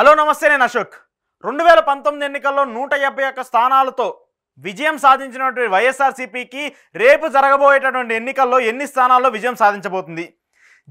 hello నమస్తే నేను అశోక్ రెండు వేల పంతొమ్మిది ఎన్నికల్లో నూట యాభై ఒక్క స్థానాలతో విజయం సాధించినటువంటి వైఎస్ఆర్సీపీకి రేపు జరగబోయేటటువంటి ఎన్నికల్లో ఎన్ని స్థానాల్లో విజయం సాధించబోతుంది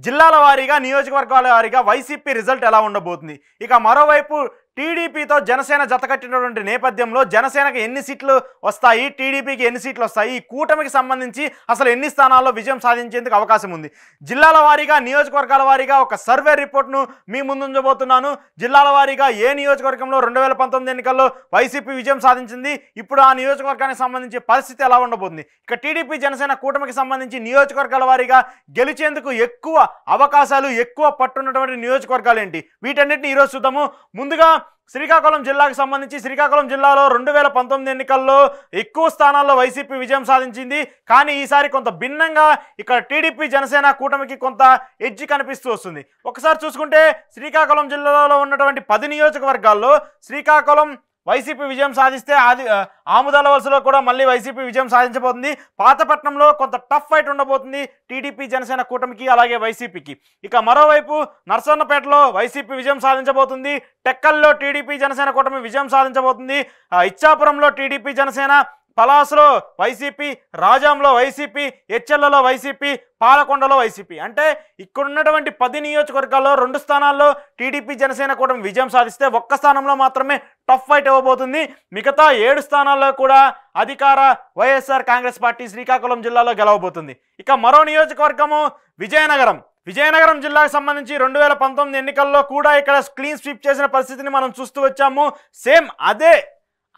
జిల్లాల వారీగా నియోజకవర్గాల వారీగా వైసీపీ రిజల్ట్ ఎలా ఉండబోతుంది ఇక మరోవైపు టీడీపీతో జనసేన జతకట్టినటువంటి నేపథ్యంలో జనసేనకు ఎన్ని సీట్లు వస్తాయి టీడీపీకి ఎన్ని సీట్లు వస్తాయి ఈ కూటమికి సంబంధించి అసలు ఎన్ని స్థానాల్లో విజయం సాధించేందుకు అవకాశం ఉంది జిల్లాల వారీగా నియోజకవర్గాల వారీగా ఒక సర్వే రిపోర్ట్ను మీ ముందుంచబోతున్నాను జిల్లాల వారీగా ఏ నియోజకవర్గంలో రెండు వేల పంతొమ్మిది ఎన్నికల్లో వైసీపీ విజయం సాధించింది ఇప్పుడు ఆ నియోజకవర్గానికి సంబంధించి పరిస్థితి ఎలా ఉండబోతుంది ఇక టీడీపీ జనసేన కూటమికి సంబంధించి నియోజకవర్గాల వారీగా గెలిచేందుకు ఎక్కువ అవకాశాలు ఎక్కువ పట్టున్నటువంటి నియోజకవర్గాలు ఏంటి వీటన్నిటిని ఈరోజు చూద్దాము ముందుగా శ్రీకాకుళం జిల్లాకు సంబంధించి శ్రీకాకుళం జిల్లాలో రెండు వేల పంతొమ్మిది ఎన్నికల్లో ఎక్కువ స్థానాల్లో వైసీపీ విజయం సాధించింది కానీ ఈసారి కొంత భిన్నంగా ఇక్కడ టీడీపీ జనసేన కూటమికి కొంత ఎడ్జి కనిపిస్తూ వస్తుంది ఒకసారి చూసుకుంటే శ్రీకాకుళం జిల్లాలో ఉన్నటువంటి పది నియోజకవర్గాల్లో శ్రీకాకుళం వైసీపీ విజయం సాధిస్తే ఆది ఆముదాల వలసలో కూడా మళ్ళీ వైసీపీ విజయం సాధించబోతుంది పాతపట్నంలో కొంత టఫ్ ఫైట్ ఉండబోతుంది టీడీపీ జనసేన కూటమికి అలాగే వైసీపీకి ఇక మరోవైపు నర్సన్నపేటలో వైసీపీ విజయం సాధించబోతుంది టెక్కల్లో టీడీపీ జనసేన కూటమి విజయం సాధించబోతుంది ఇచ్చాపురంలో టీడీపీ జనసేన పలాసలో వైసీపీ రాజాంలో వైసీపీ హెచ్ఎల్లలో వైసీపీ పాలకొండలో వైసీపీ అంటే ఇక్కడున్నటువంటి పది నియోజకవర్గాల్లో రెండు స్థానాల్లో టీడీపీ జనసేన కూడా విజయం సాధిస్తే ఒక్క స్థానంలో మాత్రమే టఫ్ ఫైట్ ఇవ్వబోతుంది మిగతా ఏడు స్థానాల్లో కూడా అధికార వైఎస్ఆర్ కాంగ్రెస్ పార్టీ శ్రీకాకుళం జిల్లాలో గెలవబోతుంది ఇక మరో నియోజకవర్గము విజయనగరం విజయనగరం జిల్లాకు సంబంధించి రెండు వేల పంతొమ్మిది ఎన్నికల్లో కూడా ఇక్కడ క్లీన్ స్వీప్ చేసిన పరిస్థితిని మనం చూస్తూ వచ్చాము సేమ్ అదే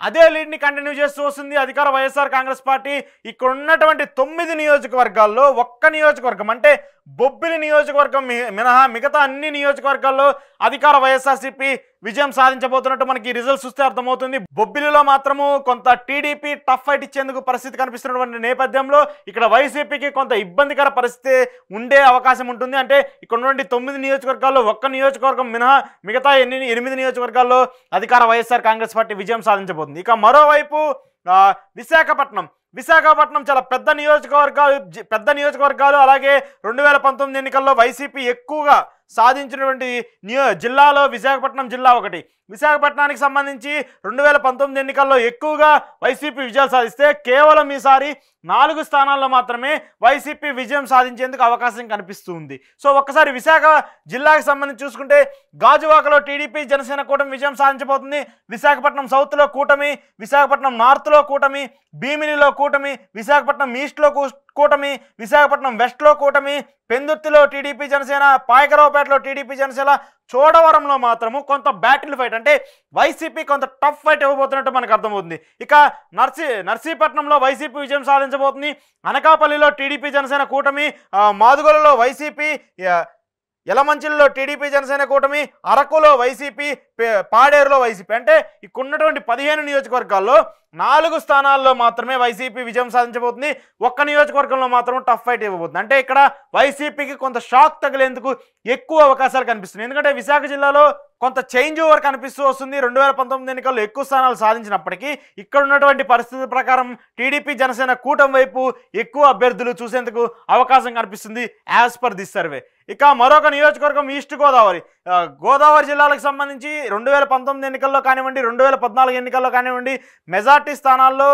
అదే లీడ్ని కంటిన్యూ చేస్తూ వస్తుంది అధికార వైఎస్ఆర్ కాంగ్రెస్ పార్టీ ఇక్కడ ఉన్నటువంటి తొమ్మిది నియోజకవర్గాల్లో ఒక్క నియోజకవర్గం అంటే బొబ్బిలి నియోజకవర్గం మినహా మిగతా అన్ని నియోజకవర్గాల్లో అధికార వైఎస్ఆర్సీపీ విజయం సాధించబోతున్నట్టు మనకి రిజల్ట్స్ చూస్తే అర్థమవుతుంది బొబ్బిలిలో మాత్రము కొంత టీడీపీ టఫ్ ఫైట్ ఇచ్చేందుకు పరిస్థితి కనిపిస్తున్నటువంటి నేపథ్యంలో ఇక్కడ వైసీపీకి కొంత ఇబ్బందికర పరిస్థితి ఉండే అవకాశం ఉంటుంది అంటే ఇక్కడ ఉన్నటువంటి తొమ్మిది నియోజకవర్గాల్లో ఒక్క నియోజకవర్గం మినహా మిగతా ఎన్ని ఎనిమిది నియోజకవర్గాల్లో అధికార వైఎస్ఆర్ కాంగ్రెస్ పార్టీ విజయం సాధించబోతుంది ఇక మరోవైపు విశాఖపట్నం విశాఖపట్నం చాలా పెద్ద నియోజకవర్గాలు పెద్ద నియోజకవర్గాలు అలాగే రెండు వేల పంతొమ్మిది ఎన్నికల్లో వైసీపీ ఎక్కువగా సాధించినటువంటి జిల్లాలో విశాఖపట్నం జిల్లా ఒకటి విశాఖపట్నానికి సంబంధించి రెండు వేల పంతొమ్మిది ఎన్నికల్లో ఎక్కువగా వైసీపీ విజయాలు సాధిస్తే కేవలం ఈసారి నాలుగు స్థానాల్లో మాత్రమే వైసీపీ విజయం సాధించేందుకు అవకాశం కనిపిస్తుంది సో ఒక్కసారి విశాఖ జిల్లాకి సంబంధించి చూసుకుంటే గాజువాకలో టీడీపీ జనసేన కూటమి విజయం సాధించబోతుంది విశాఖపట్నం సౌత్లో కూటమి విశాఖపట్నం నార్త్లో కూటమి భీమినిలో కూటమి విశాఖపట్నం ఈస్ట్లో కూటమి విశాఖపట్నం వెస్ట్లో కూటమి పెందుర్తిలో టీడీపీ జనసేన పాయకరావుపేటలో టీడీపీ జనసేన చోడవరంలో మాత్రము కొంత బ్యాటిల్ ఫైట్ అంటే వైసీపీ కొంత టఫ్ ఫైట్ ఇవ్వబోతున్నట్టు మనకు అర్థమవుతుంది ఇక నర్సీ నర్సీపట్నంలో వైసీపీ విజయం సాధించబోతుంది అనకాపల్లిలో టీడీపీ జనసేన కూటమి మాదుగోలలో వైసీపీ యలమంచిలిలో టీడీపీ జనసేన కూటమి అరకులో వైసీపీ పాడేరులో వైసీపీ అంటే ఇక్కడున్నటువంటి పదిహేను నియోజకవర్గాల్లో నాలుగు స్థానాల్లో మాత్రమే వైసీపీ విజయం సాధించబోతుంది ఒక్క నియోజకవర్గంలో మాత్రం టఫ్ ఫైట్ ఇవ్వబోతుంది అంటే ఇక్కడ వైసీపీకి కొంత షాక్ తగిలేందుకు ఎక్కువ అవకాశాలు కనిపిస్తుంది ఎందుకంటే విశాఖ జిల్లాలో కొంత చేంజ్ ఓవర్ కనిపిస్తూ వస్తుంది రెండు వేల పంతొమ్మిది ఎన్నికల్లో ఎక్కువ స్థానాలు సాధించినప్పటికీ ఇక్కడ ఉన్నటువంటి పరిస్థితి ప్రకారం టీడీపీ జనసేన కూటమి వైపు ఎక్కువ అభ్యర్థులు చూసేందుకు అవకాశం కనిపిస్తుంది యాజ్ పర్ దిస్ సర్వే ఇక మరొక నియోజకవర్గం ఈస్ట్ గోదావరి గోదావరి జిల్లాలకు సంబంధించి రెండు వేల పంతొమ్మిది ఎన్నికల్లో కానివ్వండి రెండు వేల పద్నాలుగు ఎన్నికల్లో కానివ్వండి మెజార్టీ స్థానాల్లో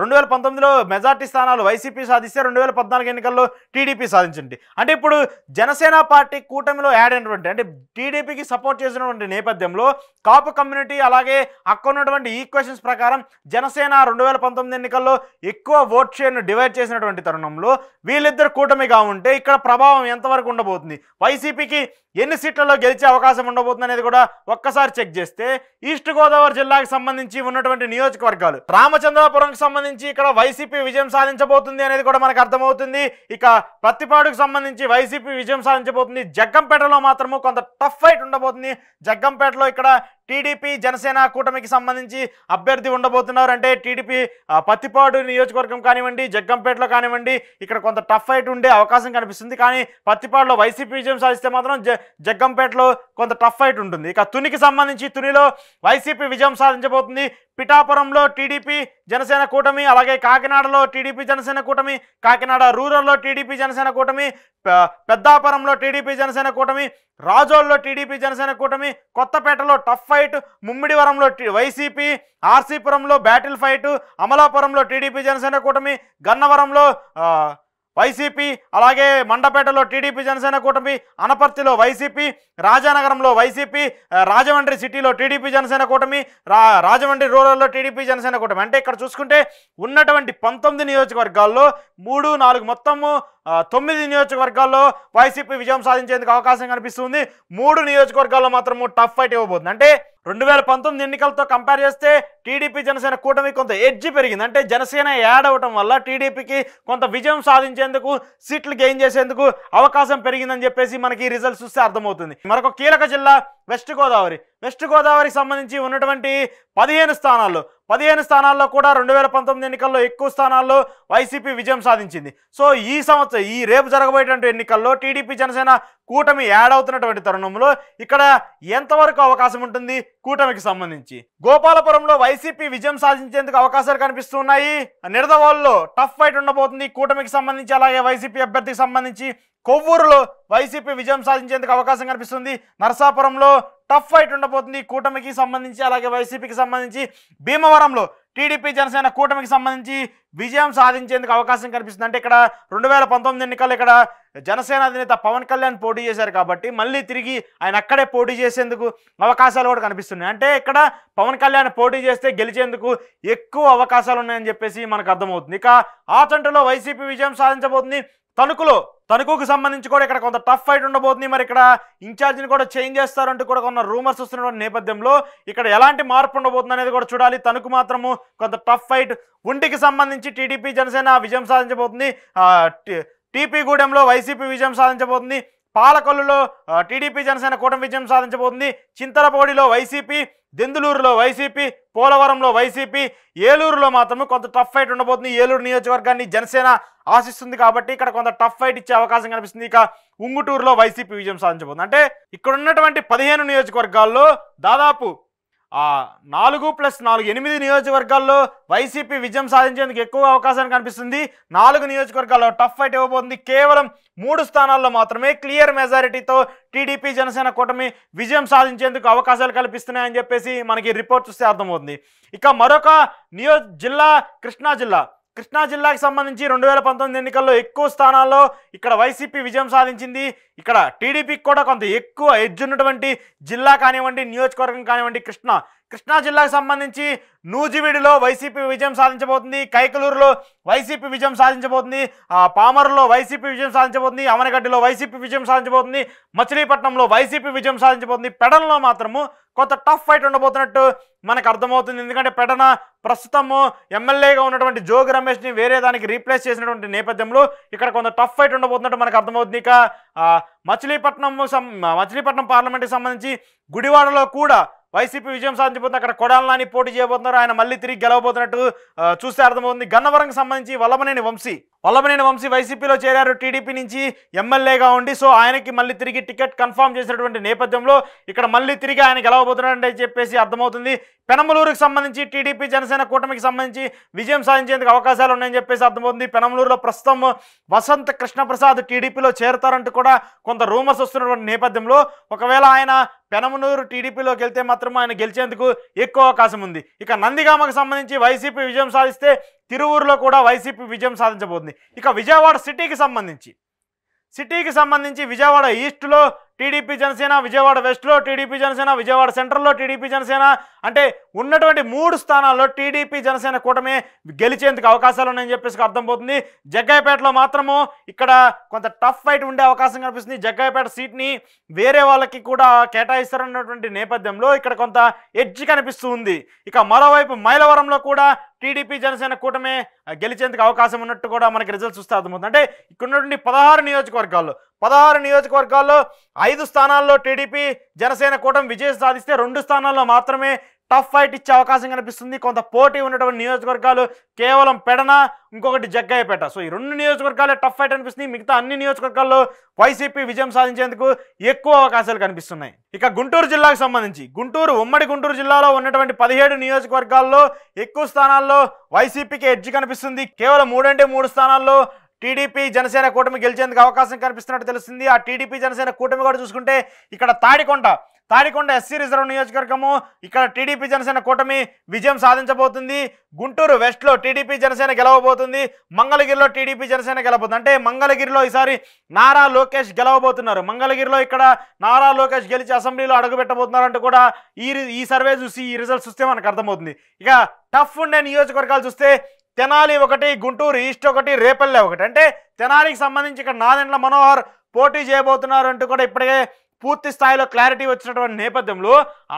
రెండు వేల పంతొమ్మిదిలో మెజార్టీ స్థానాలు వైసీపీ సాధిస్తే రెండు వేల పద్నాలుగు ఎన్నికల్లో టీడీపీ సాధించండి అంటే ఇప్పుడు జనసేన పార్టీ కూటమిలో యాడ్ అయినటువంటి అంటే టీడీపీకి సపోర్ట్ చేసినటువంటి ఉన్నటువంటి నేపథ్యంలో కాపు కమ్యూనిటీ అలాగే అక్కడ ఉన్నటువంటి ఈక్వేషన్స్ ప్రకారం జనసేన రెండు వేల పంతొమ్మిది ఎన్నికల్లో ఎక్కువ ఓట్ షేర్ను డివైడ్ చేసినటువంటి తరుణంలో వీళ్ళిద్దరు కూటమిగా ఉంటే ఇక్కడ ప్రభావం ఎంతవరకు ఉండబోతుంది వైసీపీకి ఎన్ని సీట్లలో గెలిచే అవకాశం ఉండబోతుంది అనేది కూడా ఒక్కసారి చెక్ చేస్తే ఈస్ట్ గోదావరి జిల్లాకు సంబంధించి ఉన్నటువంటి నియోజకవర్గాలు రామచంద్రాపురంకి సంబంధించి ఇక్కడ వైసీపీ విజయం సాధించబోతుంది అనేది కూడా మనకు అర్థమవుతుంది ఇక ప్రతిపాడుకు సంబంధించి వైసీపీ విజయం సాధించబోతుంది జగ్గంపేటలో మాత్రము కొంత టఫ్ ఫైట్ ఉండబోతుంది జగ్గంపేటలో ఇక్కడ టీడీపీ జనసేన కూటమికి సంబంధించి అభ్యర్థి ఉండబోతున్నారు అంటే టీడీపీ పత్తిపాడు నియోజకవర్గం కానివ్వండి జగ్గంపేటలో కానివ్వండి ఇక్కడ కొంత టఫ్ ఫైట్ ఉండే అవకాశం కనిపిస్తుంది కానీ పత్తిపాడులో వైసీపీ విజయం సాధిస్తే మాత్రం జగ్గంపేటలో కొంత టఫ్ ఫైట్ ఉంటుంది ఇక తునికి సంబంధించి తునిలో వైసీపీ విజయం సాధించబోతుంది పిఠాపురంలో టీడీపీ జనసేన కూటమి అలాగే కాకినాడలో టీడీపీ జనసేన కూటమి కాకినాడ రూరల్లో టీడీపీ జనసేన కూటమి పెద్దాపురంలో టీడీపీ జనసేన కూటమి రాజోల్లో టీడీపీ జనసేన కూటమి కొత్తపేటలో టఫ్ ఫైట్ ముమ్మిడివరంలో వైసీపీ ఆర్సీపురంలో బ్యాటిల్ ఫైటు అమలాపురంలో టీడీపీ జనసేన కూటమి గన్నవరంలో వైసీపీ అలాగే మండపేటలో టీడీపీ జనసేన కూటమి అనపర్తిలో వైసీపీ రాజానగరంలో వైసీపీ రాజమండ్రి సిటీలో టీడీపీ జనసేన కూటమి రాజమండ్రి రూరల్లో టీడీపీ జనసేన కూటమి అంటే ఇక్కడ చూసుకుంటే ఉన్నటువంటి పంతొమ్మిది నియోజకవర్గాల్లో మూడు నాలుగు మొత్తము తొమ్మిది నియోజకవర్గాల్లో వైసీపీ విజయం సాధించేందుకు అవకాశం కనిపిస్తుంది మూడు నియోజకవర్గాల్లో మాత్రము టఫ్ ఫైట్ ఇవ్వబోతుంది అంటే రెండు వేల పంతొమ్మిది ఎన్నికలతో కంపేర్ చేస్తే టీడీపీ జనసేన కూటమి కొంత ఎడ్జి పెరిగింది అంటే జనసేన యాడ్ అవ్వటం వల్ల టీడీపీకి కొంత విజయం సాధించేందుకు సీట్లు గెయిన్ చేసేందుకు అవకాశం పెరిగిందని చెప్పేసి మనకి రిజల్ట్స్ చూస్తే అర్థమవుతుంది మరొక కీలక జిల్లా వెస్ట్ గోదావరి వెస్ట్ గోదావరికి సంబంధించి ఉన్నటువంటి పదిహేను స్థానాల్లో పదిహేను స్థానాల్లో కూడా రెండు వేల పంతొమ్మిది ఎన్నికల్లో ఎక్కువ స్థానాల్లో వైసీపీ విజయం సాధించింది సో ఈ సంవత్సరం ఈ రేపు జరగబోయేటువంటి ఎన్నికల్లో టీడీపీ జనసేన కూటమి యాడ్ అవుతున్నటువంటి తరుణంలో ఇక్కడ ఎంతవరకు అవకాశం ఉంటుంది కూటమికి సంబంధించి గోపాలపురంలో వైసీపీ విజయం సాధించేందుకు అవకాశాలు కనిపిస్తున్నాయి నిడదవాళ్ళలో టఫ్ ఫైట్ ఉండబోతుంది కూటమికి సంబంధించి అలాగే వైసీపీ అభ్యర్థికి సంబంధించి కొవ్వూరులో వైసీపీ విజయం సాధించేందుకు అవకాశం కనిపిస్తుంది నరసాపురంలో టఫ్ ఫైట్ ఉండబోతుంది కూటమికి సంబంధించి అలాగే వైసీపీకి సంబంధించి భీమవరంలో టీడీపీ జనసేన కూటమికి సంబంధించి విజయం సాధించేందుకు అవకాశం కనిపిస్తుంది అంటే ఇక్కడ రెండు వేల పంతొమ్మిది ఎన్నికలు ఇక్కడ జనసేన అధినేత పవన్ కళ్యాణ్ పోటీ చేశారు కాబట్టి మళ్ళీ తిరిగి ఆయన అక్కడే పోటీ చేసేందుకు అవకాశాలు కూడా కనిపిస్తున్నాయి అంటే ఇక్కడ పవన్ కళ్యాణ్ పోటీ చేస్తే గెలిచేందుకు ఎక్కువ అవకాశాలు ఉన్నాయని చెప్పేసి మనకు అర్థమవుతుంది ఇక ఆచంటలో వైసీపీ విజయం సాధించబోతుంది తణుకులో తణుకుకు సంబంధించి కూడా ఇక్కడ కొంత టఫ్ ఫైట్ ఉండబోతుంది మరి ఇక్కడ ఇన్ఛార్జిని కూడా చేంజ్ చేస్తారంటూ కూడా కొన్ని రూమర్స్ వస్తున్నటువంటి నేపథ్యంలో ఇక్కడ ఎలాంటి మార్పు ఉండబోతుంది అనేది కూడా చూడాలి తణుకు మాత్రము కొంత టఫ్ ఫైట్ ఒంటికి సంబంధించి టీడీపీ జనసేన విజయం సాధించబోతుంది టీపీ గూడెంలో వైసీపీ విజయం సాధించబోతుంది పాలకొల్లులో టీడీపీ జనసేన కూటమి విజయం సాధించబోతుంది చింతలపూడిలో వైసీపీ దెందులూరులో వైసీపీ పోలవరంలో వైసీపీ ఏలూరులో మాత్రం కొంత టఫ్ ఫైట్ ఉండబోతుంది ఏలూరు నియోజకవర్గాన్ని జనసేన ఆశిస్తుంది కాబట్టి ఇక్కడ కొంత టఫ్ ఫైట్ ఇచ్చే అవకాశం కనిపిస్తుంది ఇక ఉంగుటూరులో వైసీపీ విజయం సాధించబోతుంది అంటే ఇక్కడ ఉన్నటువంటి పదిహేను నియోజకవర్గాల్లో దాదాపు నాలుగు ప్లస్ నాలుగు ఎనిమిది నియోజకవర్గాల్లో వైసీపీ విజయం సాధించేందుకు ఎక్కువ అవకాశాన్ని కనిపిస్తుంది నాలుగు నియోజకవర్గాల్లో టఫ్ ఫైట్ ఇవ్వబోతుంది కేవలం మూడు స్థానాల్లో మాత్రమే క్లియర్ మెజారిటీతో టీడీపీ జనసేన కూటమి విజయం సాధించేందుకు అవకాశాలు కల్పిస్తున్నాయని చెప్పేసి మనకి రిపోర్ట్ చూస్తే అర్థమవుతుంది ఇక మరొక నియో జిల్లా కృష్ణా జిల్లా కృష్ణా జిల్లాకి సంబంధించి రెండు వేల పంతొమ్మిది ఎన్నికల్లో ఎక్కువ స్థానాల్లో ఇక్కడ వైసీపీ విజయం సాధించింది ఇక్కడ టీడీపీకి కూడా కొంత ఎక్కువ ఎడ్జ్ ఉన్నటువంటి జిల్లా కానివ్వండి నియోజకవర్గం కానివ్వండి కృష్ణా కృష్ణా జిల్లాకు సంబంధించి నూజివీడిలో వైసీపీ విజయం సాధించబోతుంది కైకలూరులో వైసీపీ విజయం సాధించబోతుంది పామరులో వైసీపీ విజయం సాధించబోతుంది అమనగడ్డిలో వైసీపీ విజయం సాధించబోతుంది మచిలీపట్నంలో వైసీపీ విజయం సాధించబోతుంది పెడనలో మాత్రము కొంత టఫ్ ఫైట్ ఉండబోతున్నట్టు మనకు అర్థమవుతుంది ఎందుకంటే పెడన ప్రస్తుతము ఎమ్మెల్యేగా ఉన్నటువంటి జోగి రమేష్ని వేరే దానికి రీప్లేస్ చేసినటువంటి నేపథ్యంలో ఇక్కడ కొంత టఫ్ ఫైట్ ఉండబోతున్నట్టు మనకు అర్థమవుతుంది ఇక మచిలీపట్నం మచిలీపట్నం పార్లమెంట్కి సంబంధించి గుడివాడలో కూడా వైసీపీ విజయం సాధించబోతుంది అక్కడ కొడాలని పోటీ చేయబోతున్నారు ఆయన మళ్ళీ తిరిగి గెలవబోతున్నట్టు చూస్తే అర్థమవుతుంది గన్నవరంకి సంబంధించి వల్లమనేని వంశీ వల్లభనేని వంశీ వైసీపీలో చేరారు టీడీపీ నుంచి ఎమ్మెల్యేగా ఉండి సో ఆయనకి మళ్ళీ తిరిగి టికెట్ కన్ఫామ్ చేసినటువంటి నేపథ్యంలో ఇక్కడ మళ్ళీ తిరిగి ఆయన గెలవబోతున్నాడని చెప్పేసి అర్థమవుతుంది పెనమలూరుకు సంబంధించి టీడీపీ జనసేన కూటమికి సంబంధించి విజయం సాధించేందుకు అవకాశాలు ఉన్నాయని చెప్పేసి అర్థమవుతుంది పెనమలూరులో ప్రస్తుతం వసంత కృష్ణప్రసాద్ టీడీపీలో చేరుతారంటూ కూడా కొంత రూమర్స్ వస్తున్నటువంటి నేపథ్యంలో ఒకవేళ ఆయన పెనమనూరు టీడీపీలోకి వెళ్తే మాత్రం ఆయన గెలిచేందుకు ఎక్కువ అవకాశం ఉంది ఇక నందిగామకు సంబంధించి వైసీపీ విజయం సాధిస్తే తిరువూరులో కూడా వైసీపీ విజయం సాధించబోతుంది ఇక విజయవాడ సిటీకి సంబంధించి సిటీకి సంబంధించి విజయవాడ ఈస్టులో టీడీపీ జనసేన విజయవాడ వెస్ట్లో టీడీపీ జనసేన విజయవాడ సెంట్రల్లో టీడీపీ జనసేన అంటే ఉన్నటువంటి మూడు స్థానాల్లో టీడీపీ జనసేన కూటమి గెలిచేందుకు అవకాశాలు ఉన్నాయని చెప్పేసి అర్థమవుతుంది జగ్గాయపేటలో మాత్రము ఇక్కడ కొంత టఫ్ ఫైట్ ఉండే అవకాశం కనిపిస్తుంది జగ్గాయపేట సీట్ని వేరే వాళ్ళకి కూడా కేటాయిస్తారన్నటువంటి నేపథ్యంలో ఇక్కడ కొంత ఎడ్జ్ కనిపిస్తుంది ఇక మరోవైపు మైలవరంలో కూడా టీడీపీ జనసేన కూటమే గెలిచేందుకు అవకాశం ఉన్నట్టు కూడా మనకి రిజల్ట్ చూస్తే అర్థమవుతుంది అంటే ఇక్కడ ఉన్నటువంటి పదహారు నియోజకవర్గాల్లో పదహారు నియోజకవర్గాల్లో ఐదు స్థానాల్లో టీడీపీ జనసేన కూటమి విజయం సాధిస్తే రెండు స్థానాల్లో మాత్రమే టఫ్ ఫైట్ ఇచ్చే అవకాశం కనిపిస్తుంది కొంత పోటీ ఉన్నటువంటి నియోజకవర్గాలు కేవలం పెడన ఇంకొకటి జగ్గాయపేట సో ఈ రెండు నియోజకవర్గాలే టఫ్ ఫైట్ అనిపిస్తుంది మిగతా అన్ని నియోజకవర్గాల్లో వైసీపీ విజయం సాధించేందుకు ఎక్కువ అవకాశాలు కనిపిస్తున్నాయి ఇక గుంటూరు జిల్లాకు సంబంధించి గుంటూరు ఉమ్మడి గుంటూరు జిల్లాలో ఉన్నటువంటి పదిహేడు నియోజకవర్గాల్లో ఎక్కువ స్థానాల్లో వైసీపీకి ఎడ్జ్ కనిపిస్తుంది కేవలం మూడంటే మూడు స్థానాల్లో టీడీపీ జనసేన కూటమి గెలిచేందుకు అవకాశం కనిపిస్తున్నట్టు తెలుస్తుంది ఆ టీడీపీ జనసేన కూటమి కూడా చూసుకుంటే ఇక్కడ తాడికొండ తాడికొండ ఎస్సీ రిజర్వ్ నియోజకవర్గము ఇక్కడ టీడీపీ జనసేన కూటమి విజయం సాధించబోతుంది గుంటూరు వెస్ట్లో టీడీపీ జనసేన గెలవబోతుంది మంగళగిరిలో టీడీపీ జనసేన గెలవబోతుంది అంటే మంగళగిరిలో ఈసారి నారా లోకేష్ గెలవబోతున్నారు మంగళగిరిలో ఇక్కడ నారా లోకేష్ గెలిచి అసెంబ్లీలో అడుగుపెట్టబోతున్నారంటూ కూడా ఈ ఈ సర్వే చూసి ఈ రిజల్ట్ చూస్తే మనకు అర్థమవుతుంది ఇక టఫ్ ఉండే నియోజకవర్గాలు చూస్తే తెనాలి ఒకటి గుంటూరు ఈస్ట్ ఒకటి రేపల్లె ఒకటి అంటే తెనాలికి సంబంధించి ఇక్కడ నాదెండ్ల మనోహర్ పోటీ చేయబోతున్నారు అంటూ కూడా ఇప్పటికే పూర్తి స్థాయిలో క్లారిటీ వచ్చినటువంటి నేపథ్యంలో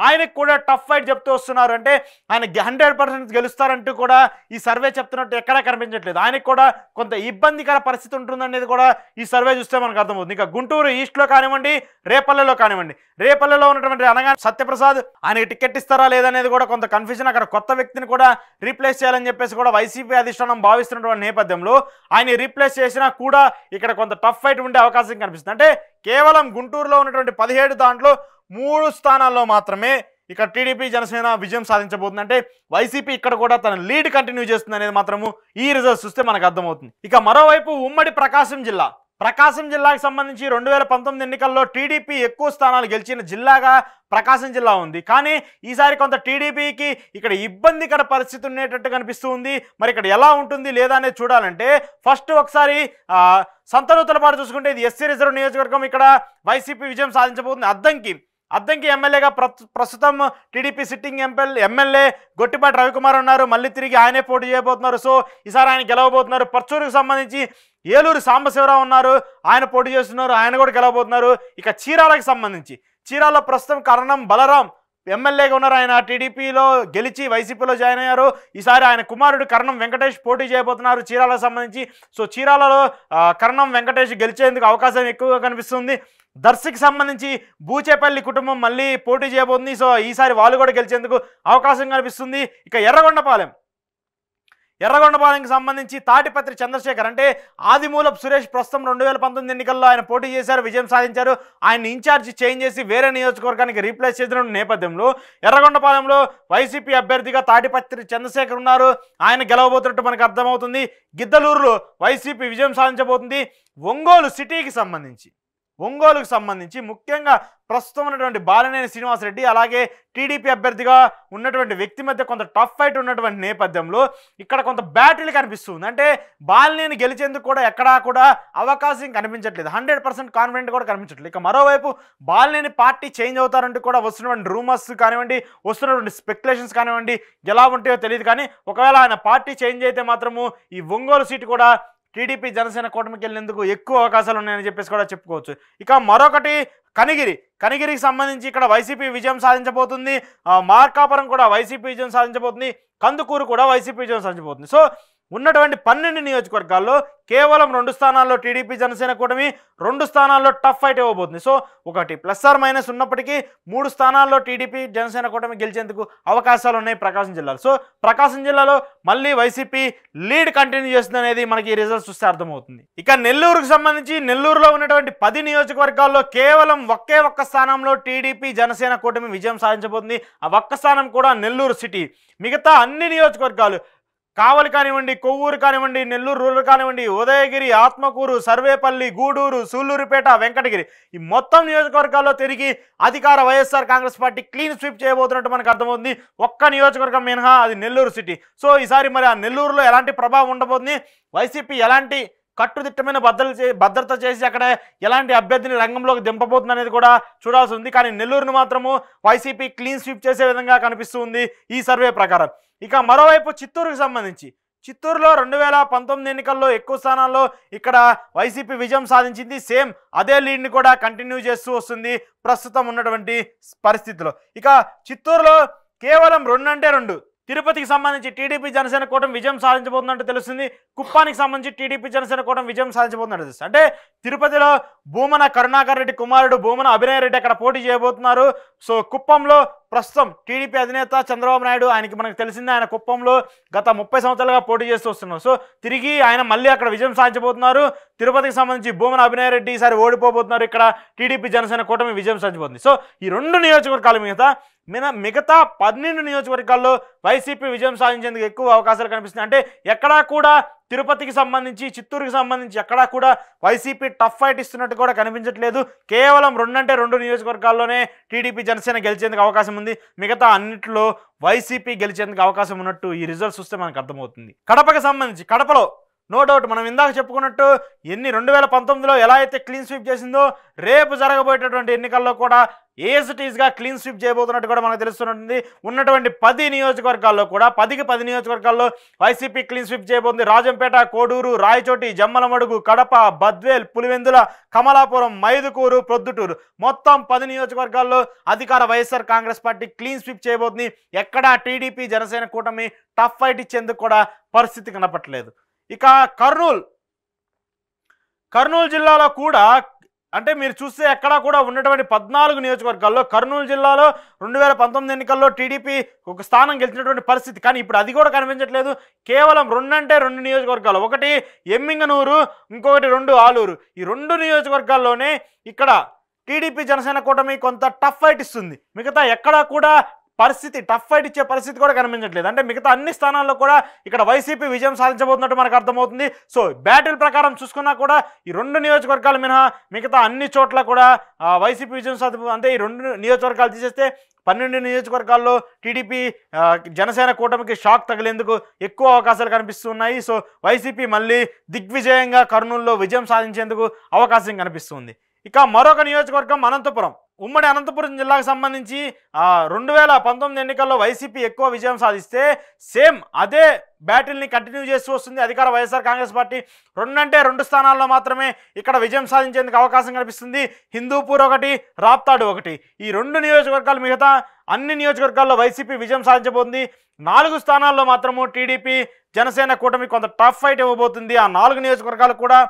ఆయనకు కూడా టఫ్ ఫైట్ చెప్తూ వస్తున్నారు అంటే ఆయన హండ్రెడ్ పర్సెంట్ గెలుస్తారంటూ కూడా ఈ సర్వే చెప్తున్నట్టు ఎక్కడా కనిపించట్లేదు ఆయనకు కూడా కొంత ఇబ్బందికర పరిస్థితి ఉంటుందనేది కూడా ఈ సర్వే చూస్తే మనకు అర్థమవుతుంది ఇంకా గుంటూరు ఈస్ట్లో కానివ్వండి రేపల్లెలో కానివ్వండి రేపల్లెలో ఉన్నటువంటి అనగా సత్యప్రసాద్ ఆయనకి టికెట్ ఇస్తారా లేదనేది కూడా కొంత కన్ఫ్యూజన్ అక్కడ కొత్త వ్యక్తిని కూడా రీప్లేస్ చేయాలని చెప్పేసి కూడా వైసీపీ అధిష్టానం భావిస్తున్నటువంటి నేపథ్యంలో ఆయన రీప్లేస్ చేసినా కూడా ఇక్కడ కొంత టఫ్ ఫైట్ ఉండే అవకాశం కనిపిస్తుంది అంటే కేవలం గుంటూరులో ఉన్నటువంటి పదిహేడు దాంట్లో మూడు స్థానాల్లో మాత్రమే ఇక్కడ టీడీపీ జనసేన విజయం సాధించబోతుంది అంటే వైసీపీ ఇక్కడ కూడా తన లీడ్ కంటిన్యూ చేస్తుంది అనేది మాత్రము ఈ రిజల్ట్స్ చూస్తే మనకు అర్థమవుతుంది ఇక మరోవైపు ఉమ్మడి ప్రకాశం జిల్లా ప్రకాశం జిల్లాకు సంబంధించి రెండు వేల పంతొమ్మిది ఎన్నికల్లో టీడీపీ ఎక్కువ స్థానాలు గెలిచిన జిల్లాగా ప్రకాశం జిల్లా ఉంది కానీ ఈసారి కొంత టీడీపీకి ఇక్కడ ఇబ్బందికర పరిస్థితి ఉండేటట్టు కనిపిస్తూ ఉంది మరి ఇక్కడ ఎలా ఉంటుంది లేదా అనేది చూడాలంటే ఫస్ట్ ఒకసారి సంతనూతల పాటు చూసుకుంటే ఇది ఎస్సీ రిజర్వ్ నియోజకవర్గం ఇక్కడ వైసీపీ విజయం సాధించబోతుంది అద్దంకి అద్దంకి ఎమ్మెల్యేగా ప్రస్తుతం TDP sitting MP MLA Gottipati Ravikumar ఉన్నారు మళ్ళీ తిరిగి ఆయనే పోటీ చేయబోతున్నారు సో ఈసారి ఆయన గెలవబోతున్నారు పర్చూరుకు సంబంధించి ఏలూరు సాంబశివరావు ఉన్నారు ఆయన పోటీ చేస్తున్నారు ఆయన కూడా గెలవబోతున్నారు ఇక చీరాలకు సంబంధించి చీరాల ప్రస్తుతం కరణం బలరాం ఎమ్మెల్యేగా ఉన్నారు ఆయన టీడీపీలో గెలిచి వైసీపీలో జాయిన్ అయ్యారు ఈసారి ఆయన కుమారుడు కరణం వెంకటేష్ పోటీ చేయబోతున్నారు చీరాలకు సంబంధించి సో చీరాలలో కరణం వెంకటేష్ గెలిచేందుకు అవకాశం ఎక్కువగా కనిపిస్తుంది దర్శకి సంబంధించి బూచేపల్లి కుటుంబం మళ్ళీ పోటీ చేయబోతుంది సో ఈసారి వాళ్ళు కూడా గెలిచేందుకు అవకాశం కనిపిస్తుంది ఇక ఎర్రగొండపాలెం ఎర్రగొండపాలెంకి సంబంధించి తాటిపత్రి చంద్రశేఖర్ అంటే ఆదిమూలం సురేష్ ప్రస్తుతం రెండు వేల పంతొమ్మిది ఎన్నికల్లో ఆయన పోటీ చేశారు విజయం సాధించారు ఆయన ఇన్ఛార్జ్ చేంజ్ చేసి వేరే నియోజకవర్గానికి రీప్లేస్ చేసిన నేపథ్యంలో ఎర్రగొండపాలెంలో వైసీపీ అభ్యర్థిగా తాటిపత్రి చంద్రశేఖర్ ఉన్నారు ఆయన గెలవబోతున్నట్టు మనకు అర్థమవుతుంది గిద్దలూరులో వైసీపీ విజయం సాధించబోతుంది ఒంగోలు సిటీకి సంబంధించి ఒంగోలుకు సంబంధించి ముఖ్యంగా ప్రస్తుతం ఉన్నటువంటి బాలినేని శ్రీనివాసరెడ్డి అలాగే టీడీపీ అభ్యర్థిగా ఉన్నటువంటి వ్యక్తి మధ్య కొంత టఫ్ ఫైట్ ఉన్నటువంటి నేపథ్యంలో ఇక్కడ కొంత బ్యాటిల్ కనిపిస్తుంది అంటే బాలినేని గెలిచేందుకు కూడా ఎక్కడా కూడా అవకాశం కనిపించట్లేదు హండ్రెడ్ పర్సెంట్ కాన్ఫిడెంట్ కూడా కనిపించట్లేదు ఇక మరోవైపు బాలినేని పార్టీ చేంజ్ అవుతారంటూ కూడా వస్తున్నటువంటి రూమర్స్ కానివ్వండి వస్తున్నటువంటి స్పెక్యులేషన్స్ కానివ్వండి ఎలా ఉంటాయో తెలియదు కానీ ఒకవేళ ఆయన పార్టీ చేంజ్ అయితే మాత్రము ఈ ఒంగోలు సీటు కూడా టీడీపీ జనసేన కూటమికి వెళ్ళినందుకు ఎక్కువ అవకాశాలు ఉన్నాయని చెప్పేసి కూడా చెప్పుకోవచ్చు ఇక మరొకటి కనిగిరి కనిగిరికి సంబంధించి ఇక్కడ వైసీపీ విజయం సాధించబోతుంది మార్కాపురం కూడా వైసీపీ విజయం సాధించబోతుంది కందుకూరు కూడా వైసీపీ విజయం సాధించబోతుంది సో ఉన్నటువంటి పన్నెండు నియోజకవర్గాల్లో కేవలం రెండు స్థానాల్లో టీడీపీ జనసేన కూటమి రెండు స్థానాల్లో టఫ్ ఫైట్ ఇవ్వబోతుంది సో ఒకటి ప్లస్ ఆర్ మైనస్ ఉన్నప్పటికీ మూడు స్థానాల్లో టీడీపీ జనసేన కూటమి గెలిచేందుకు అవకాశాలు ఉన్నాయి ప్రకాశం జిల్లాలో సో ప్రకాశం జిల్లాలో మళ్ళీ వైసీపీ లీడ్ కంటిన్యూ చేస్తుంది అనేది మనకి ఈ రిజల్ట్స్ చూస్తే అర్థమవుతుంది ఇక నెల్లూరుకు సంబంధించి నెల్లూరులో ఉన్నటువంటి పది నియోజకవర్గాల్లో కేవలం ఒకే ఒక్క స్థానంలో టీడీపీ జనసేన కూటమి విజయం సాధించబోతుంది ఆ ఒక్క స్థానం కూడా నెల్లూరు సిటీ మిగతా అన్ని నియోజకవర్గాలు కావలి కానివ్వండి కొవ్వూరు కానివ్వండి నెల్లూరు రూరల్ కానివ్వండి ఉదయగిరి ఆత్మకూరు సర్వేపల్లి గూడూరు సూళ్లూరుపేట వెంకటగిరి ఈ మొత్తం నియోజకవర్గాల్లో తిరిగి అధికార YSR Congress party clean sweep చేయబోతున్నట్టు మనకు అర్థమవుతుంది ఒక్క నియోజకవర్గం మినహా అది నెల్లూరు సిటీ సో ఈసారి మరి ఆ నెల్లూరులో ఎలాంటి ప్రభావం ఉండబోతుంది వైసీపీ ఎలాంటి కట్టుదిట్టమైన భద్రత భద్రత చేసి అక్కడ ఎలాంటి అభ్యర్థిని రంగంలోకి దింపబోతుంది అనేది కూడా చూడాల్సి ఉంది కానీ నెల్లూరును మాత్రము వైసీపీ క్లీన్ స్వీప్ చేసే విధంగా కనిపిస్తుంది ఈ సర్వే ప్రకారం ఇక మరోవైపు చిత్తూరుకు సంబంధించి చిత్తూరులో రెండు వేల పంతొమ్మిది ఎన్నికల్లో ఎక్కువ స్థానాల్లో ఇక్కడ వైసీపీ విజయం సాధించింది సేమ్ అదే లీడ్ని కూడా కంటిన్యూ చేస్తూ వస్తుంది ప్రస్తుతం ఉన్నటువంటి పరిస్థితిలో ఇక చిత్తూరులో కేవలం రెండు అంటే రెండు తిరుపతికి సంబంధించి టీడీపీ జనసేన కూటమి విజయం సాధించబోతున్నట్టు తెలుస్తుంది కుప్పానికి సంబంధించి టీడీపీ జనసేన కూటమి విజయం సాధించబోతున్నట్టు తెలుస్తుంది అంటే తిరుపతిలో భూమన కరుణాకర్ రెడ్డి కుమారుడు భూమన అభినయ రెడ్డి అక్కడ పోటీ చేయబోతున్నారు సో కుప్పంలో ప్రస్తుతం టీడీపీ అధినేత చంద్రబాబు నాయుడు ఆయనకి మనకు తెలిసిందే ఆయన కుప్పంలో గత ముప్పై సంవత్సరాలుగా పోటీ చేస్తూ వస్తున్నారు సో తిరిగి ఆయన మళ్ళీ అక్కడ విజయం సాధించబోతున్నారు తిరుపతికి సంబంధించి భూమన అభినయ రెడ్డి ఈసారి ఓడిపోబోతున్నారు ఇక్కడ టీడీపీ జనసేన కూటమి విజయం సాధించబోతుంది సో ఈ రెండు నియోజకవర్గాల మీద మిన మిగతా పన్నెండు నియోజకవర్గాల్లో వైసీపీ విజయం సాధించేందుకు ఎక్కువ అవకాశాలు కనిపిస్తున్నాయి అంటే ఎక్కడా కూడా తిరుపతికి సంబంధించి చిత్తూరుకి సంబంధించి ఎక్కడా కూడా వైసీపీ టఫ్ ఫైట్ ఇస్తున్నట్టు కూడా కనిపించట్లేదు కేవలం రెండంటే రెండు నియోజకవర్గాల్లోనే టీడీపీ జనసేన గెలిచేందుకు అవకాశం ఉంది మిగతా అన్నింటిలో వైసీపీ గెలిచేందుకు అవకాశం ఉన్నట్టు ఈ రిజల్ట్స్ చూస్తే మనకు అర్థమవుతుంది కడపకి సంబంధించి కడపలో నో డౌట్ మనం ఇందాక చెప్పుకున్నట్టు ఎన్ని రెండు వేల పంతొమ్మిదిలో ఎలా అయితే క్లీన్ స్వీప్ చేసిందో రేపు జరగబోయేటటువంటి ఎన్నికల్లో కూడా ఏఎస్టీస్గా క్లీన్ స్వీప్ చేయబోతున్నట్టు కూడా మనకు తెలుస్తున్నట్టుంది ఉన్నటువంటి పది నియోజకవర్గాల్లో కూడా పదికి పది నియోజకవర్గాల్లో వైసీపీ క్లీన్ స్వీప్ చేయబోతుంది రాజంపేట కోడూరు రాయచోటి జమ్మలమడుగు కడప బద్వేల్ పులివెందుల కమలాపురం మైదుకూరు ప్రొద్దుటూరు మొత్తం పది నియోజకవర్గాల్లో అధికార YSR Congress party clean sweep చేయబోతుంది ఎక్కడా టీడీపీ జనసేన కూటమి టఫ్ ఫైట్ ఇచ్చేందుకు కూడా పరిస్థితి కనపట్లేదు ఇక కర్నూలు కర్నూలు జిల్లాలో కూడా అంటే మీరు చూస్తే ఎక్కడా కూడా ఉన్నటువంటి పద్నాలుగు నియోజకవర్గాల్లో కర్నూలు జిల్లాలో రెండు వేల పంతొమ్మిది ఎన్నికల్లో టీడీపీ ఒక స్థానం గెలిచినటువంటి పరిస్థితి కానీ ఇప్పుడు అది కూడా కనిపించట్లేదు కేవలం రెండంటే రెండు నియోజకవర్గాలు ఒకటి ఎమ్మింగనూరు ఇంకొకటి రెండు ఆలూరు ఈ రెండు నియోజకవర్గాల్లోనే ఇక్కడ టీడీపీ జనసేన కూటమి కొంత టఫ్ ఫైట్ ఇస్తుంది మిగతా ఎక్కడా కూడా పరిస్థితి టఫ్ ఫైట్ ఇచ్చే పరిస్థితి కూడా కనిపించట్లేదు అంటే మిగతా అన్ని స్థానాల్లో కూడా ఇక్కడ వైసీపీ విజయం సాధించబోతున్నట్టు మనకు అర్థమవుతుంది సో బ్యాటిల్ ప్రకారం చూసుకున్నా కూడా ఈ రెండు నియోజకవర్గాలు మినహా మిగతా అన్ని చోట్ల కూడా వైసీపీ విజయం సాధి అంటే ఈ రెండు నియోజకవర్గాలు తీసేస్తే పన్నెండు నియోజకవర్గాల్లో టీడీపీ జనసేన కూటమికి షాక్ తగిలేందుకు ఎక్కువ అవకాశాలు కనిపిస్తున్నాయి సో వైసీపీ మళ్ళీ దిగ్విజయంగా కర్నూలులో విజయం సాధించేందుకు అవకాశం కనిపిస్తుంది ఇక మరొక నియోజకవర్గం అనంతపురం ఉమ్మడి అనంతపురం జిల్లాకు సంబంధించి రెండు వేల పంతొమ్మిది ఎన్నికల్లో వైసీపీ ఎక్కువ విజయం సాధిస్తే సేమ్ అదే బ్యాటిల్ని కంటిన్యూ చేస్తూ వస్తుంది అధికార వైఎస్ఆర్ కాంగ్రెస్ పార్టీ రెండంటే రెండు స్థానాల్లో మాత్రమే ఇక్కడ విజయం సాధించేందుకు అవకాశం కనిపిస్తుంది హిందూపూర్ ఒకటి రాప్తాడు ఒకటి ఈ రెండు నియోజకవర్గాలు మిగతా అన్ని నియోజకవర్గాల్లో వైసీపీ విజయం సాధించబోతుంది నాలుగు స్థానాల్లో మాత్రము టీడీపీ జనసేన కూటమి కొంత టఫ్ ఫైట్ ఇవ్వబోతుంది ఆ నాలుగు నియోజకవర్గాలు కూడా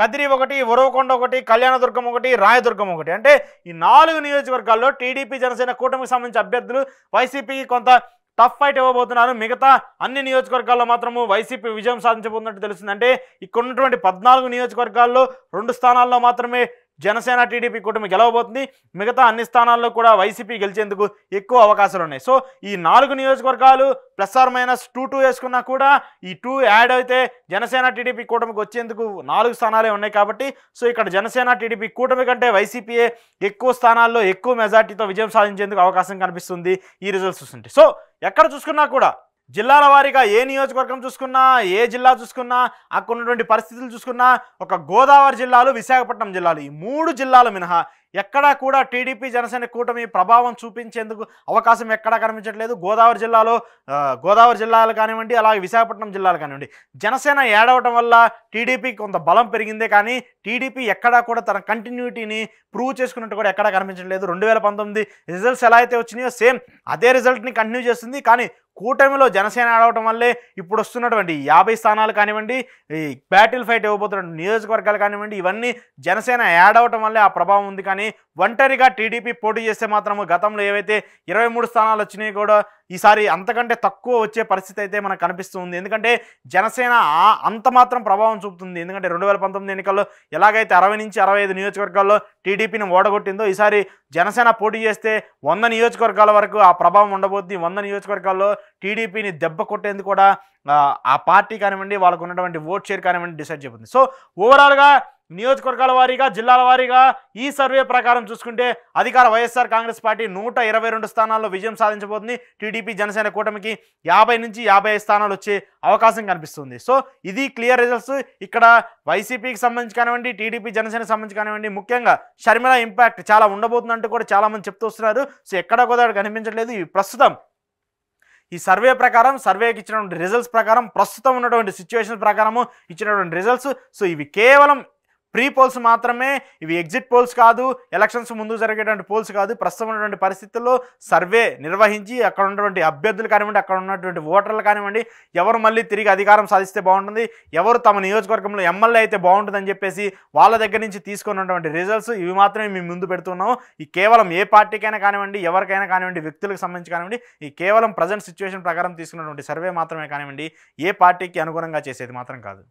కదిరి ఒకటి ఉరవకొండ ఒకటి కళ్యాణదుర్గం ఒకటి రాయదుర్గం ఒకటి అంటే ఈ నాలుగు నియోజకవర్గాల్లో టీడీపీ జనసేన కూటమికి సంబంధించిన అభ్యర్థులు వైసీపీకి కొంత టఫ్ ఫైట్ ఇవ్వబోతున్నారు మిగతా అన్ని నియోజకవర్గాల్లో మాత్రము వైసీపీ విజయం సాధించబోతున్నట్టు తెలుస్తుంది అంటే ఇక్కడ ఉన్నటువంటి పద్నాలుగు నియోజకవర్గాల్లో రెండు స్థానాల్లో మాత్రమే జనసేన టీడీపీ కూటమి గెలవబోతుంది మిగతా అన్ని స్థానాల్లో కూడా వైసీపీ గెలిచేందుకు ఎక్కువ అవకాశాలు ఉన్నాయి సో ఈ నాలుగు నియోజకవర్గాలు plus or minus two two వేసుకున్నా కూడా ఈ టూ యాడ్ అయితే జనసేన టీడీపీ కూటమికి వచ్చేందుకు నాలుగు స్థానాలే ఉన్నాయి కాబట్టి సో ఇక్కడ జనసేన టీడీపీ కూటమి కంటే వైసీపీఏ ఎక్కువ స్థానాల్లో ఎక్కువ మెజార్టీతో విజయం సాధించేందుకు అవకాశం కనిపిస్తుంది ఈ రిజల్ట్స్ చూస్తుంటే సో ఎక్కడ చూసుకున్నా కూడా జిల్లాల వారీగా ఏ నియోజకవర్గం చూసుకున్నా ఏ జిల్లా చూసుకున్నా అక్కడ ఉన్నటువంటి పరిస్థితులు చూసుకున్నా ఒక గోదావరి జిల్లాలు విశాఖపట్నం జిల్లాలు ఈ మూడు జిల్లాలు మినహా ఎక్కడా కూడా టీడీపీ జనసేన కూటమి ప్రభావం చూపించేందుకు అవకాశం ఎక్కడా కనిపించట్లేదు గోదావరి జిల్లాలో గోదావరి జిల్లాలు కానివ్వండి అలాగే విశాఖపట్నం జిల్లాలు కానివ్వండి జనసేన ఏడవటం వల్ల టీడీపీ కొంత బలం పెరిగిందే కానీ టీడీపీ ఎక్కడా కూడా తన కంటిన్యూటీని ప్రూవ్ చేసుకున్నట్టు కూడా ఎక్కడా కనిపించట్లేదు రెండు వేల పంతొమ్మిది రిజల్ట్స్ ఎలా అయితే వచ్చినాయో సేమ్ అదే రిజల్ట్ని కంటిన్యూ చేస్తుంది కానీ కూటమిలో జనసేన ఆడవటం వల్లే ఇప్పుడు వస్తున్నటువంటి యాభై స్థానాలు కానివ్వండి ఈ బ్యాటిల్ ఫైట్ ఇవ్వబోతున్న నియోజకవర్గాలు కానివ్వండి ఇవన్నీ జనసేన యాడ్ అవటం వల్లే ఆ ప్రభావం ఉంది కానీ ఒంటరిగా టీడీపీ పోటీ చేస్తే మాత్రము గతంలో ఏవైతే ఇరవై స్థానాలు వచ్చినాయి కూడా ఈసారి అంతకంటే తక్కువ వచ్చే పరిస్థితి అయితే మనకు కనిపిస్తుంది ఎందుకంటే జనసేన అంత మాత్రం ప్రభావం చూపుతుంది ఎందుకంటే రెండు వేల పంతొమ్మిది ఎన్నికల్లో ఎలాగైతే అరవై నుంచి అరవై ఐదు నియోజకవర్గాల్లో టీడీపీని ఓడగొట్టిందో ఈసారి జనసేన పోటీ చేస్తే వంద నియోజకవర్గాల వరకు ఆ ప్రభావం ఉండబోద్ది వంద నియోజకవర్గాల్లో టీడీపీని దెబ్బ కొట్టేందుకు కూడా ఆ పార్టీ కానివ్వండి వాళ్ళకు ఉన్నటువంటి ఓట్ షేర్ కానివ్వండి డిసైడ్ చేయబోతుంది సో ఓవరాల్గా నియోజకవర్గాల వారీగా జిల్లాల వారీగా ఈ సర్వే ప్రకారం చూసుకుంటే అధికార వైఎస్ఆర్ కాంగ్రెస్ పార్టీ నూట ఇరవై రెండు స్థానాల్లో విజయం సాధించబోతుంది టీడీపీ జనసేన కూటమికి యాభై నుంచి యాభై స్థానాలు వచ్చే అవకాశం కనిపిస్తుంది సో ఇది క్లియర్ రిజల్ట్స్ ఇక్కడ వైసీపీకి సంబంధించి కానివ్వండి టీడీపీ జనసేన సంబంధించి కానివ్వండి ముఖ్యంగా షర్మిల ఇంపాక్ట్ చాలా ఉండబోతుందంటూ కూడా చాలామంది చెప్తూ వస్తున్నారు సో ఎక్కడ కూడా కనిపించట్లేదు ఇవి ప్రస్తుతం ఈ సర్వే ప్రకారం సర్వేకి ఇచ్చినటువంటి రిజల్ట్స్ ప్రకారం ప్రస్తుతం ఉన్నటువంటి సిచ్యువేషన్ ప్రకారము ఇచ్చినటువంటి రిజల్ట్స్ సో ఇవి కేవలం ప్రీ పోల్స్ మాత్రమే ఇవి ఎగ్జిట్ పోల్స్ కాదు ఎలక్షన్స్ ముందు జరిగేటువంటి పోల్స్ కాదు ప్రస్తుతం ఉన్నటువంటి పరిస్థితుల్లో సర్వే నిర్వహించి అక్కడ ఉన్నటువంటి అభ్యర్థులు కానివ్వండి అక్కడ ఉన్నటువంటి ఓటర్లు కానివ్వండి ఎవరు మళ్ళీ తిరిగి అధికారం సాధిస్తే బాగుంటుంది ఎవరు తమ నియోజకవర్గంలో ఎమ్మెల్యే అయితే బాగుంటుందని చెప్పేసి వాళ్ళ దగ్గర నుంచి తీసుకున్నటువంటి రిజల్ట్స్ ఇవి మాత్రమే మేము ముందు పెడుతున్నాము ఈ కేవలం ఏ పార్టీకైనా కానివ్వండి ఎవరికైనా కానివ్వండి వ్యక్తులకు సంబంధించి కానివ్వండి ఈ కేవలం ప్రజెంట్ సిచ్యువేషన్ ప్రకారం తీసుకున్నటువంటి సర్వే మాత్రమే కానివ్వండి ఏ పార్టీకి అనుగుణంగా చేసేది మాత్రం కాదు